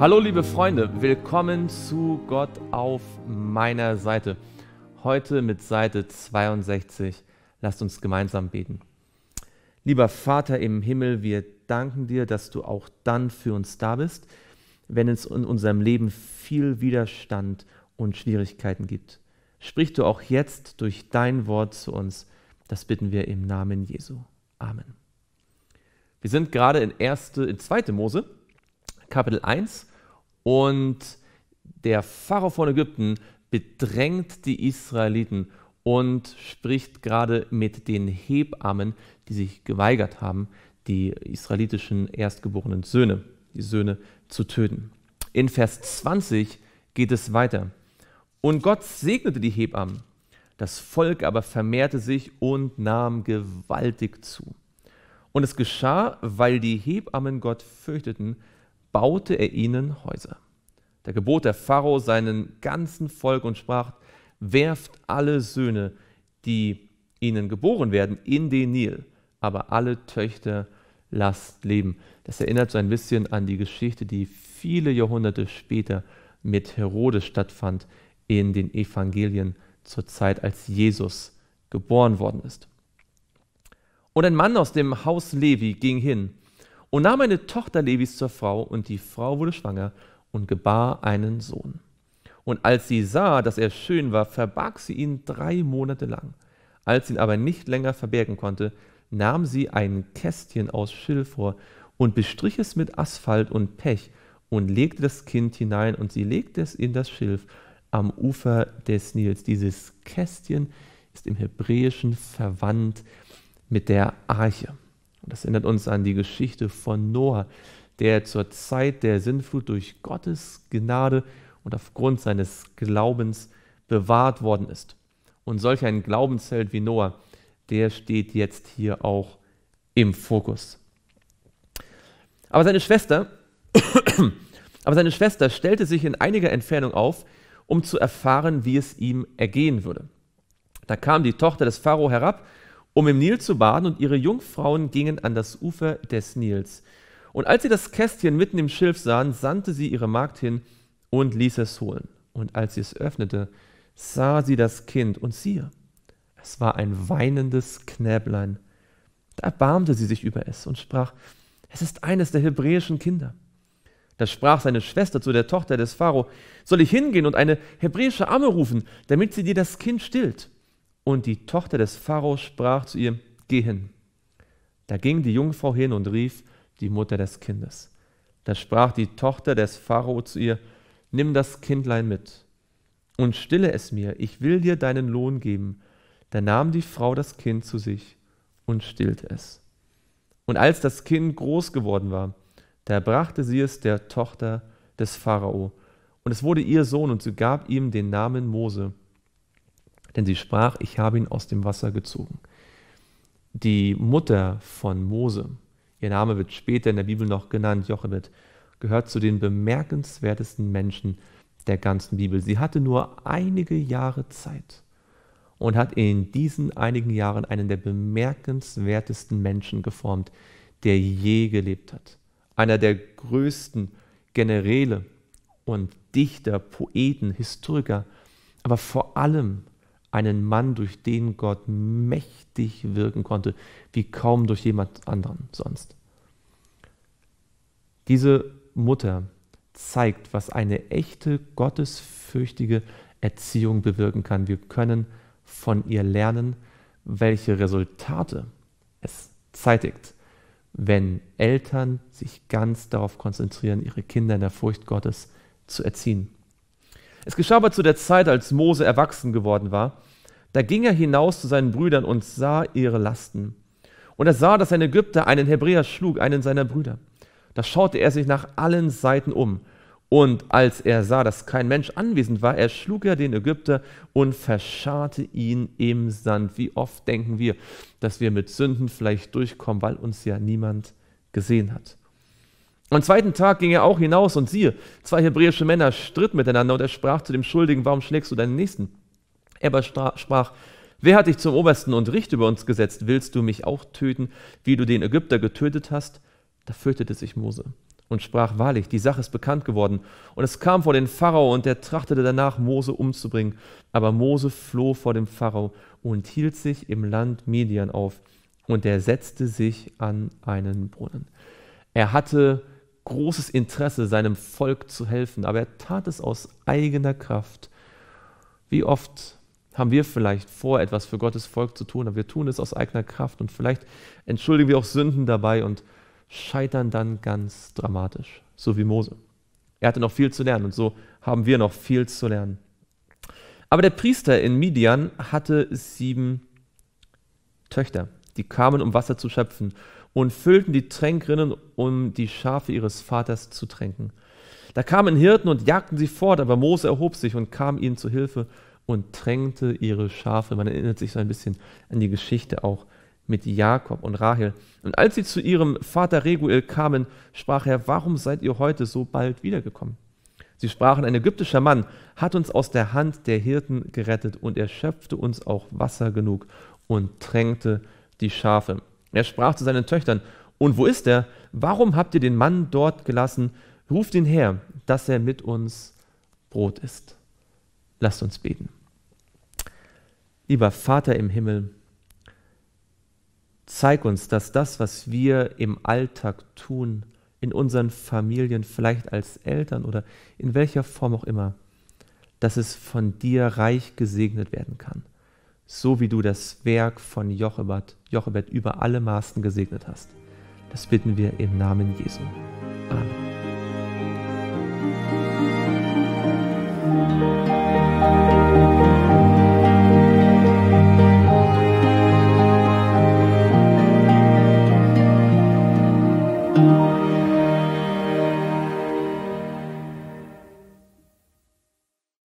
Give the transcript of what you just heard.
Hallo liebe Freunde, willkommen zu Gott auf meiner Seite. Heute mit Seite 62. Lasst uns gemeinsam beten. Lieber Vater im Himmel, wir danken dir, dass du auch dann für uns da bist, wenn es in unserem Leben viel Widerstand und Schwierigkeiten gibt. Sprich du auch jetzt durch dein Wort zu uns. Das bitten wir im Namen Jesu. Amen. Wir sind gerade in, erste, in 2. Mose, Kapitel 1 und der Pharao von Ägypten bedrängt die Israeliten und spricht gerade mit den Hebammen, die sich geweigert haben, die israelitischen erstgeborenen Söhne, die Söhne zu töten. In Vers 20 geht es weiter. Und Gott segnete die Hebammen. Das Volk aber vermehrte sich und nahm gewaltig zu. Und es geschah, weil die Hebammen Gott fürchteten, baute er ihnen Häuser. Da gebot der Pharao seinen ganzen Volk und sprach, werft alle Söhne, die ihnen geboren werden, in den Nil, aber alle Töchter lasst leben. Das erinnert so ein bisschen an die Geschichte, die viele Jahrhunderte später mit Herodes stattfand in den Evangelien zur Zeit, als Jesus geboren worden ist. Und ein Mann aus dem Haus Levi ging hin und nahm eine Tochter Levis zur Frau, und die Frau wurde schwanger und gebar einen Sohn. Und als sie sah, dass er schön war, verbarg sie ihn drei Monate lang. Als sie ihn aber nicht länger verbergen konnte, nahm sie ein Kästchen aus Schilfrohr und bestrich es mit Asphalt und Pech und legte das Kind hinein und sie legte es in das Schilf am Ufer des Nils. Dieses Kästchen ist im Hebräischen verwandt mit der Arche. Und das erinnert uns an die Geschichte von Noah, der zur Zeit der Sinnflut durch Gottes Gnade und aufgrund seines Glaubens bewahrt worden ist. Und solch ein Glaubensheld wie Noah, der steht jetzt hier auch im Fokus. Aber seine Schwester, aber seine Schwester stellte sich in einiger Entfernung auf, um zu erfahren, wie es ihm ergehen würde. Da kam die Tochter des Pharao herab, um im Nil zu baden, und ihre Jungfrauen gingen an das Ufer des Nils. Und als sie das Kästchen mitten im Schilf sahen, sandte sie ihre Magd hin und ließ es holen. Und als sie es öffnete, sah sie das Kind und siehe, es war ein weinendes Knäblein. Da erbarmte sie sich über es und sprach, es ist eines der hebräischen Kinder. Da sprach seine Schwester zu der Tochter des Pharao, soll ich hingehen und eine hebräische Amme rufen, damit sie dir das Kind stillt? Und die Tochter des Pharao sprach zu ihr, geh hin. Da ging die Jungfrau hin und rief, die Mutter des Kindes. Da sprach die Tochter des Pharao zu ihr, Nimm das Kindlein mit und stille es mir, ich will dir deinen Lohn geben. Da nahm die Frau das Kind zu sich und stillte es. Und als das Kind groß geworden war, da brachte sie es der Tochter des Pharao. Und es wurde ihr Sohn, und sie gab ihm den Namen Mose. Denn sie sprach, ich habe ihn aus dem Wasser gezogen. Die Mutter von Mose, Ihr Name wird später in der Bibel noch genannt, Jochebed, gehört zu den bemerkenswertesten Menschen der ganzen Bibel. Sie hatte nur einige Jahre Zeit und hat in diesen einigen Jahren einen der bemerkenswertesten Menschen geformt, der je gelebt hat. Einer der größten Generäle und Dichter, Poeten, Historiker, aber vor allem einen Mann, durch den Gott mächtig wirken konnte, wie kaum durch jemand anderen sonst. Diese Mutter zeigt, was eine echte, gottesfürchtige Erziehung bewirken kann. Wir können von ihr lernen, welche Resultate es zeitigt, wenn Eltern sich ganz darauf konzentrieren, ihre Kinder in der Furcht Gottes zu erziehen. Es geschah aber zu der Zeit, als Mose erwachsen geworden war. Da ging er hinaus zu seinen Brüdern und sah ihre Lasten. Und er sah, dass ein Ägypter einen Hebräer schlug, einen seiner Brüder. Da schaute er sich nach allen Seiten um. Und als er sah, dass kein Mensch anwesend war, erschlug er den Ägypter und verscharrte ihn im Sand. Wie oft denken wir, dass wir mit Sünden vielleicht durchkommen, weil uns ja niemand gesehen hat. Am zweiten Tag ging er auch hinaus und siehe, zwei hebräische Männer stritten miteinander und er sprach zu dem Schuldigen, warum schlägst du deinen Nächsten? Er aber sprach, wer hat dich zum Obersten und Richt über uns gesetzt? Willst du mich auch töten, wie du den Ägypter getötet hast? Da fürchtete sich Mose und sprach, wahrlich, die Sache ist bekannt geworden. Und es kam vor den Pharao und er trachtete danach, Mose umzubringen. Aber Mose floh vor dem Pharao und hielt sich im Land Median auf und er setzte sich an einen Brunnen. Er hatte großes Interesse, seinem Volk zu helfen, aber er tat es aus eigener Kraft. Wie oft haben wir vielleicht vor, etwas für Gottes Volk zu tun, aber wir tun es aus eigener Kraft und vielleicht entschuldigen wir auch Sünden dabei und scheitern dann ganz dramatisch, so wie Mose. Er hatte noch viel zu lernen und so haben wir noch viel zu lernen. Aber der Priester in Midian hatte sieben Töchter, die kamen, um Wasser zu schöpfen und füllten die Tränkrinnen, um die Schafe ihres Vaters zu tränken. Da kamen Hirten und jagten sie fort, aber Mose erhob sich und kam ihnen zu Hilfe und tränkte ihre Schafe. Man erinnert sich so ein bisschen an die Geschichte auch mit Jakob und Rahel. Und als sie zu ihrem Vater Reguel kamen, sprach er, warum seid ihr heute so bald wiedergekommen? Sie sprachen, ein ägyptischer Mann hat uns aus der Hand der Hirten gerettet und er schöpfte uns auch Wasser genug und tränkte die Schafe. Er sprach zu seinen Töchtern, und wo ist er? Warum habt ihr den Mann dort gelassen? Ruft ihn her, dass er mit uns Brot isst. Lasst uns beten. Lieber Vater im Himmel, zeig uns, dass das, was wir im Alltag tun, in unseren Familien, vielleicht als Eltern oder in welcher Form auch immer, dass es von dir reich gesegnet werden kann so wie du das Werk von Jochebed, über alle Maßen gesegnet hast. Das bitten wir im Namen Jesu.